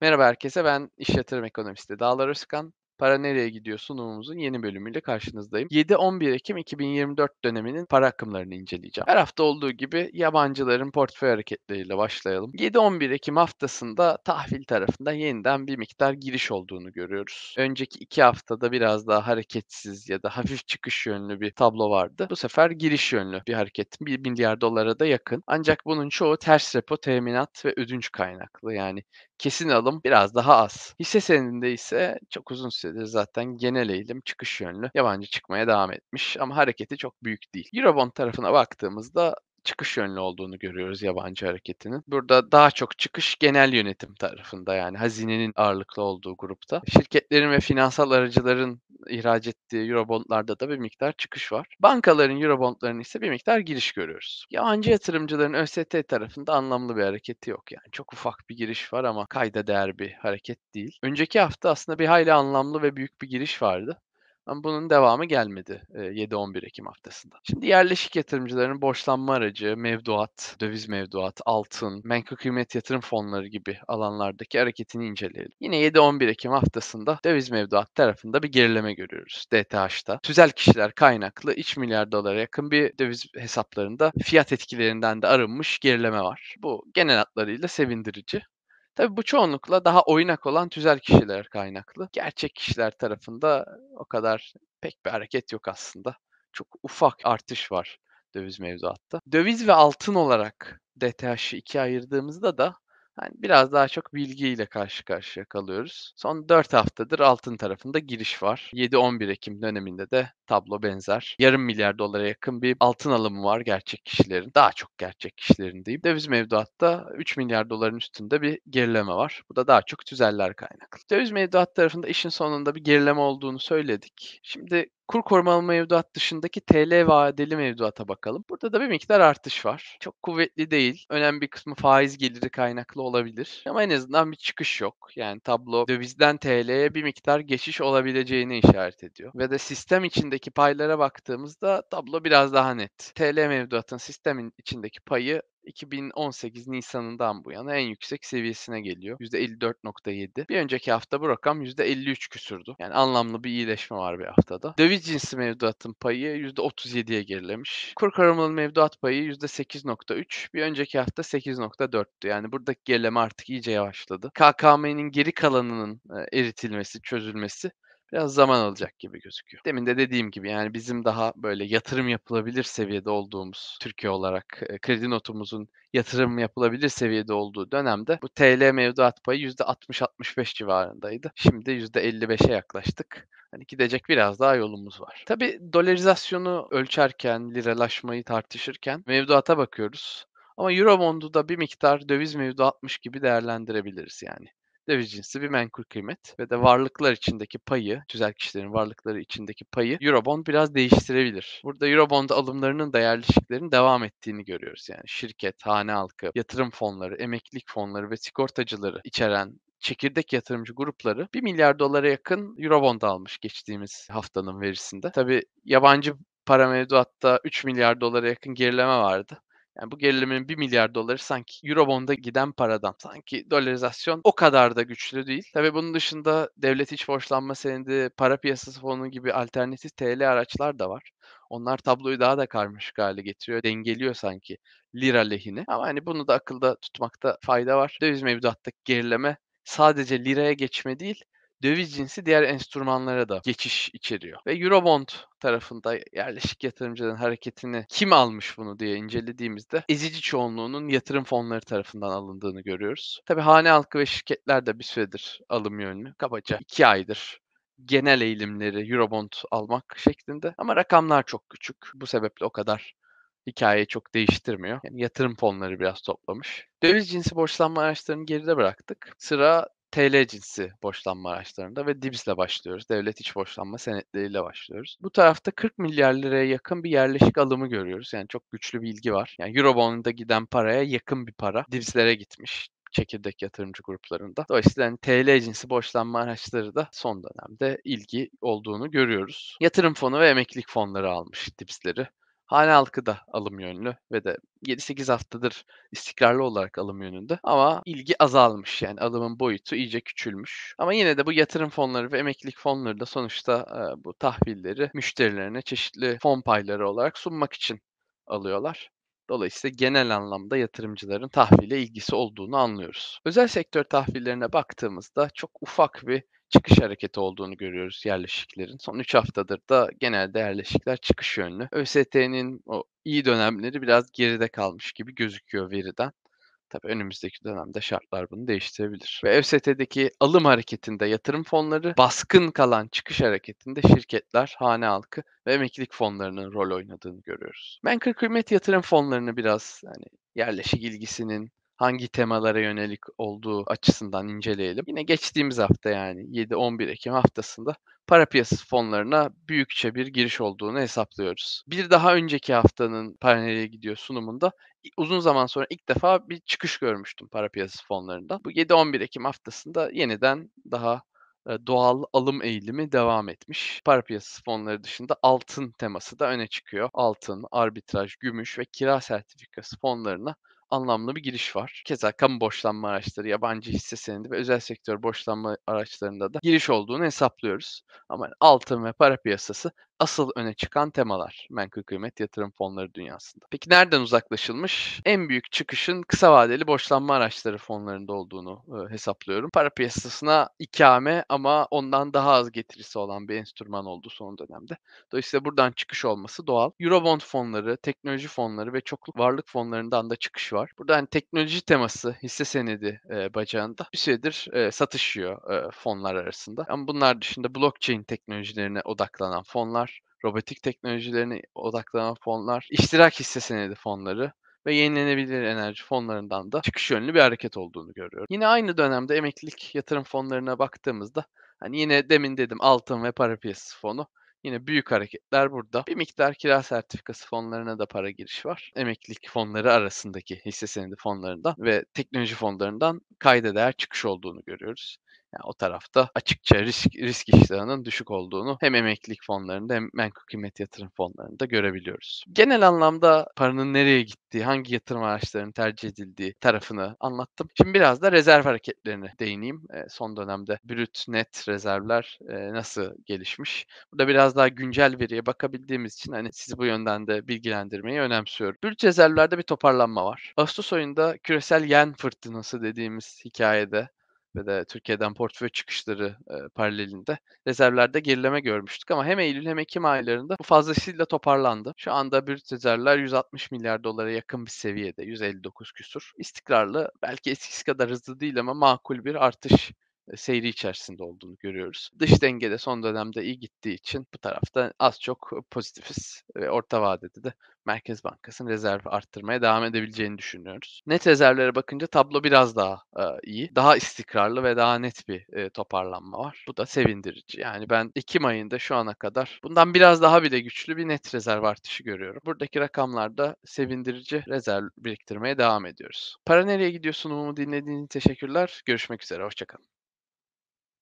Merhaba herkese, ben işletme ekonomisti Dağlar Özkan. Para Nereye Gidiyor sunumumuzun yeni bölümüyle karşınızdayım. 7-11 Ekim 2024 döneminin para akımlarını inceleyeceğim. Her hafta olduğu gibi yabancıların portföy hareketleriyle başlayalım. 7-11 Ekim haftasında tahvil tarafında yeniden bir miktar giriş olduğunu görüyoruz. Önceki iki haftada biraz daha hareketsiz ya da hafif çıkış yönlü bir tablo vardı. Bu sefer giriş yönlü bir hareket. 1 milyar dolara da yakın. Ancak bunun çoğu ters repo, teminat ve ödünç kaynaklı. Yani kesin alım biraz daha az. Hisse senedinde ise çok uzun süredir zaten genel eğilim çıkış yönlü. Yabancı çıkmaya devam etmiş ama hareketi çok büyük değil. Eurobond tarafına baktığımızda çıkış yönlü olduğunu görüyoruz yabancı hareketinin. Burada daha çok çıkış genel yönetim tarafında yani hazinenin ağırlıklı olduğu grupta. Şirketlerin ve finansal aracıların ihraç ettiği Eurobond'larda da bir miktar çıkış var. Bankaların Eurobond'larının ise bir miktar giriş görüyoruz. Yabancı yatırımcıların ÖST tarafında anlamlı bir hareketi yok yani. Çok ufak bir giriş var ama kayda değer bir hareket değil. Önceki hafta aslında bir hayli anlamlı ve büyük bir giriş vardı. Ama bunun devamı gelmedi 7-11 Ekim haftasında. Şimdi yerleşik yatırımcıların borçlanma aracı, mevduat, döviz mevduat, altın, menkul kıymet yatırım fonları gibi alanlardaki hareketini inceleyelim. Yine 7-11 Ekim haftasında döviz mevduat tarafında bir gerileme görüyoruz DTH'da. Tüzel kişiler kaynaklı 3 milyar dolara yakın bir döviz hesaplarında fiyat etkilerinden de arınmış gerileme var. Bu genel hatlarıyla sevindirici Tabii bu çoğunlukla daha oynak olan tüzel kişiler kaynaklı. Gerçek kişiler tarafında o kadar pek bir hareket yok aslında. Çok ufak artış var döviz mevzuatta. Döviz ve altın olarak DTH'i ikiye ayırdığımızda da yani biraz daha çok bilgiyle karşı karşıya kalıyoruz. Son 4 haftadır altın tarafında giriş var. 7-11 Ekim döneminde de tablo benzer. Yarım milyar dolara yakın bir altın alımı var gerçek kişilerin. Daha çok gerçek kişilerin deyip döviz mevduatta 3 milyar doların üstünde bir gerileme var. Bu da daha çok tüzeller kaynaklı. Döviz mevduat tarafında işin sonunda bir gerileme olduğunu söyledik. Şimdi Kur korumalı mevduat dışındaki TL vadeli mevduata bakalım. Burada da bir miktar artış var. Çok kuvvetli değil. Önemli bir kısmı faiz geliri kaynaklı olabilir. Ama en azından bir çıkış yok. Yani tablo dövizden TL'ye bir miktar geçiş olabileceğini işaret ediyor. Ve de sistem içindeki paylara baktığımızda tablo biraz daha net. TL mevduatın sistemin içindeki payı 2018 Nisan'ından bu yana en yüksek seviyesine geliyor. %54.7. Bir önceki hafta bu rakam %53 küsürdü. Yani anlamlı bir iyileşme var bir haftada. Döviz cinsi mevduatın payı %37'ye gerilemiş. Kur karamalı mevduat payı %8.3. Bir önceki hafta 8.4'tü. Yani buradaki gerileme artık iyice yavaşladı. KKM'nin geri kalanının e, eritilmesi, çözülmesi biraz zaman alacak gibi gözüküyor. Demin de dediğim gibi yani bizim daha böyle yatırım yapılabilir seviyede olduğumuz Türkiye olarak e, kredi notumuzun yatırım yapılabilir seviyede olduğu dönemde bu TL mevduat payı %60-65 civarındaydı. Şimdi %55'e yaklaştık. Hani gidecek biraz daha yolumuz var. Tabii dolarizasyonu ölçerken, liralaşmayı tartışırken mevduata bakıyoruz. Ama Eurobond'u da bir miktar döviz mevduatmış gibi değerlendirebiliriz yani kütle cinsi bir menkul kıymet ve de varlıklar içindeki payı, tüzel kişilerin varlıkları içindeki payı Eurobond biraz değiştirebilir. Burada Eurobond alımlarının da yerleşiklerin devam ettiğini görüyoruz. Yani şirket, hane halkı, yatırım fonları, emeklilik fonları ve sigortacıları içeren çekirdek yatırımcı grupları 1 milyar dolara yakın Eurobond almış geçtiğimiz haftanın verisinde. Tabi yabancı para mevduatta 3 milyar dolara yakın gerileme vardı. Yani bu gerilimin 1 milyar doları sanki Eurobond'a giden paradan. Sanki dolarizasyon o kadar da güçlü değil. Tabii bunun dışında devlet iç borçlanma senedi, para piyasası fonu gibi alternatif TL araçlar da var. Onlar tabloyu daha da karmaşık hale getiriyor. Dengeliyor sanki lira lehine. Ama hani bunu da akılda tutmakta fayda var. Döviz mevduattaki gerileme sadece liraya geçme değil, döviz cinsi diğer enstrümanlara da geçiş içeriyor. Ve Eurobond tarafında yerleşik yatırımcıların hareketini kim almış bunu diye incelediğimizde ezici çoğunluğunun yatırım fonları tarafından alındığını görüyoruz. Tabi hane halkı ve şirketler de bir süredir alım yönlü. Kabaca iki aydır genel eğilimleri Eurobond almak şeklinde ama rakamlar çok küçük. Bu sebeple o kadar hikayeyi çok değiştirmiyor. Yani yatırım fonları biraz toplamış. Döviz cinsi borçlanma araçlarını geride bıraktık. Sıra TL cinsi borçlanma araçlarında ve DİBS'le başlıyoruz. Devlet iç borçlanma senetleriyle başlıyoruz. Bu tarafta 40 milyar liraya yakın bir yerleşik alımı görüyoruz. Yani çok güçlü bir ilgi var. Yani Eurobond'a giden paraya yakın bir para DİBS'lere gitmiş çekirdek yatırımcı gruplarında. Dolayısıyla yani TL cinsi borçlanma araçları da son dönemde ilgi olduğunu görüyoruz. Yatırım fonu ve emeklilik fonları almış DİBS'leri. Hane halkı da alım yönlü ve de 7-8 haftadır istikrarlı olarak alım yönünde ama ilgi azalmış yani alımın boyutu iyice küçülmüş. Ama yine de bu yatırım fonları ve emeklilik fonları da sonuçta e, bu tahvilleri müşterilerine çeşitli fon payları olarak sunmak için alıyorlar. Dolayısıyla genel anlamda yatırımcıların tahvile ilgisi olduğunu anlıyoruz. Özel sektör tahvillerine baktığımızda çok ufak bir çıkış hareketi olduğunu görüyoruz yerleşiklerin. Son 3 haftadır da genelde yerleşikler çıkış yönlü. ÖST'nin o iyi dönemleri biraz geride kalmış gibi gözüküyor veriden. Tabii önümüzdeki dönemde şartlar bunu değiştirebilir. Ve ÖST'deki alım hareketinde yatırım fonları, baskın kalan çıkış hareketinde şirketler, hane halkı ve emeklilik fonlarının rol oynadığını görüyoruz. Ben kırk kıymet yatırım fonlarını biraz hani yerleşik ilgisinin hangi temalara yönelik olduğu açısından inceleyelim. Yine geçtiğimiz hafta yani 7-11 Ekim haftasında para piyasası fonlarına büyükçe bir giriş olduğunu hesaplıyoruz. Bir daha önceki haftanın Paranel'e gidiyor sunumunda uzun zaman sonra ilk defa bir çıkış görmüştüm para piyasası fonlarında. Bu 7-11 Ekim haftasında yeniden daha e, doğal alım eğilimi devam etmiş. Para piyasası fonları dışında altın teması da öne çıkıyor. Altın, arbitraj, gümüş ve kira sertifikası fonlarına anlamlı bir giriş var. Keza kamu borçlanma araçları, yabancı hisse senedi ve özel sektör borçlanma araçlarında da giriş olduğunu hesaplıyoruz. Ama altın ve para piyasası asıl öne çıkan temalar menkul kıymet yatırım fonları dünyasında. Peki nereden uzaklaşılmış? En büyük çıkışın kısa vadeli borçlanma araçları fonlarında olduğunu e, hesaplıyorum. Para piyasasına ikame ama ondan daha az getirisi olan bir enstrüman oldu son dönemde. Dolayısıyla buradan çıkış olması doğal. Eurobond fonları, teknoloji fonları ve çoklu varlık fonlarından da çıkış var. Burada hani teknoloji teması hisse senedi e, bacağında bir süredir e, satışıyor e, fonlar arasında. Ama bunlar dışında blockchain teknolojilerine odaklanan fonlar robotik teknolojilerine odaklanan fonlar, iştirak hisse senedi fonları ve yenilenebilir enerji fonlarından da çıkış yönlü bir hareket olduğunu görüyorum. Yine aynı dönemde emeklilik yatırım fonlarına baktığımızda hani yine demin dedim altın ve para piyasası fonu Yine büyük hareketler burada. Bir miktar kira sertifikası fonlarına da para giriş var. Emeklilik fonları arasındaki hisse senedi fonlarından ve teknoloji fonlarından kayda değer çıkış olduğunu görüyoruz. Yani o tarafta açıkça risk, risk iştahının düşük olduğunu hem emeklilik fonlarında hem menkul kıymet yatırım fonlarında görebiliyoruz. Genel anlamda paranın nereye gittiği, hangi yatırım araçlarının tercih edildiği tarafını anlattım. Şimdi biraz da rezerv hareketlerine değineyim. E, son dönemde brüt net rezervler e, nasıl gelişmiş? Burada biraz daha güncel veriye bakabildiğimiz için hani sizi bu yönden de bilgilendirmeyi önemsiyorum. Brüt rezervlerde bir toparlanma var. Ağustos ayında küresel yen fırtınası dediğimiz hikayede ve de Türkiye'den portföy çıkışları e, paralelinde rezervlerde gerileme görmüştük ama hem Eylül hem Ekim aylarında bu fazlasıyla toparlandı. Şu anda brüt rezervler 160 milyar dolara yakın bir seviyede 159 küsur. İstikrarlı belki eskisi kadar hızlı değil ama makul bir artış seyri içerisinde olduğunu görüyoruz. Dış denge de son dönemde iyi gittiği için bu tarafta az çok pozitifiz ve orta vadede de Merkez Bankası'nın rezerv arttırmaya devam edebileceğini düşünüyoruz. Net rezervlere bakınca tablo biraz daha e, iyi. Daha istikrarlı ve daha net bir e, toparlanma var. Bu da sevindirici. Yani ben Ekim ayında şu ana kadar bundan biraz daha bile güçlü bir net rezerv artışı görüyorum. Buradaki rakamlarda sevindirici rezerv biriktirmeye devam ediyoruz. Para nereye gidiyor sunumumu dinlediğiniz için teşekkürler. Görüşmek üzere. Hoşçakalın.